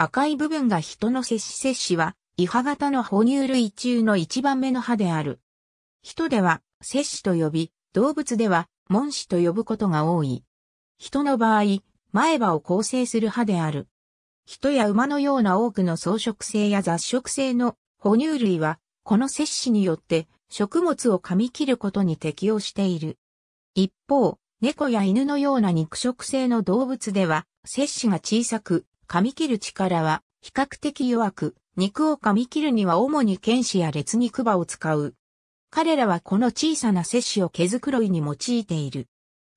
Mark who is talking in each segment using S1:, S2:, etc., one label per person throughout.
S1: 赤い部分が人の摂取摂取は、イハ型の哺乳類中の一番目の歯である。人では、摂取と呼び、動物では、門歯と呼ぶことが多い。人の場合、前歯を構成する歯である。人や馬のような多くの草食性や雑食性の哺乳類は、この摂取によって食物を噛み切ることに適応している。一方、猫や犬のような肉食性の動物では、摂取が小さく、噛み切る力は比較的弱く、肉を噛み切るには主に剣士や列肉刃を使う。彼らはこの小さな摂氏を毛づくろいに用いている。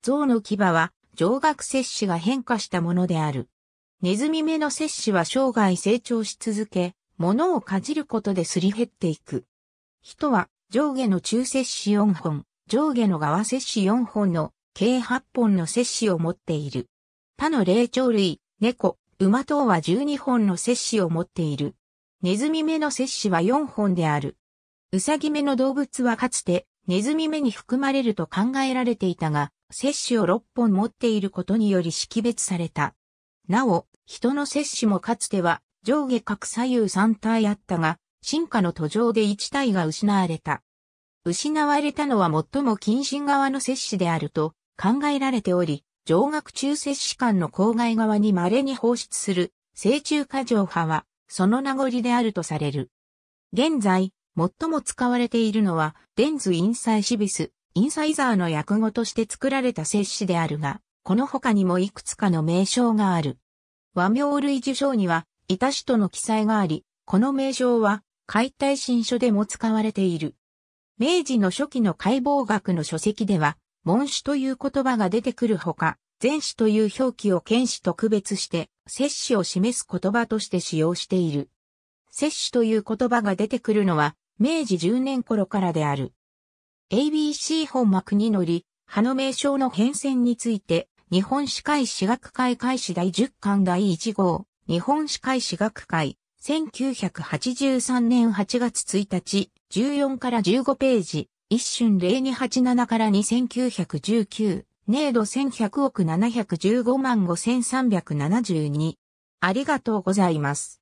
S1: 象の牙は上顎摂氏が変化したものである。ネズミ目の摂氏は生涯成長し続け、物をかじることですり減っていく。人は上下の中摂氏4本、上下の側摂氏4本の計8本の摂氏を持っている。他の霊長類、猫、馬等は12本の摂氏を持っている。ネズミ目の摂氏は4本である。ウサギ目の動物はかつてネズミ目に含まれると考えられていたが、摂氏を6本持っていることにより識別された。なお、人の摂取もかつては上下各左右3体あったが、進化の途上で1体が失われた。失われたのは最も近親側の摂取であると考えられており、上学中摂士間の郊外側に稀に放出する、正中過剰派は、その名残であるとされる。現在、最も使われているのは、デンズインサイシビス、インサイザーの訳語として作られた摂氏であるが、この他にもいくつかの名称がある。和名類受賞には、いたしとの記載があり、この名称は、解体新書でも使われている。明治の初期の解剖学の書籍では、文主という言葉が出てくるほか、前子という表記を剣士と区別して、摂氏を示す言葉として使用している。摂氏という言葉が出てくるのは、明治10年頃からである。ABC 本幕に乗り、派の名称の変遷について、日本史会史学会開始第10巻第1号、日本史会史学会、1983年8月1日、14から15ページ、一瞬0287から2919、年度1100億715万5372。ありがとうございます。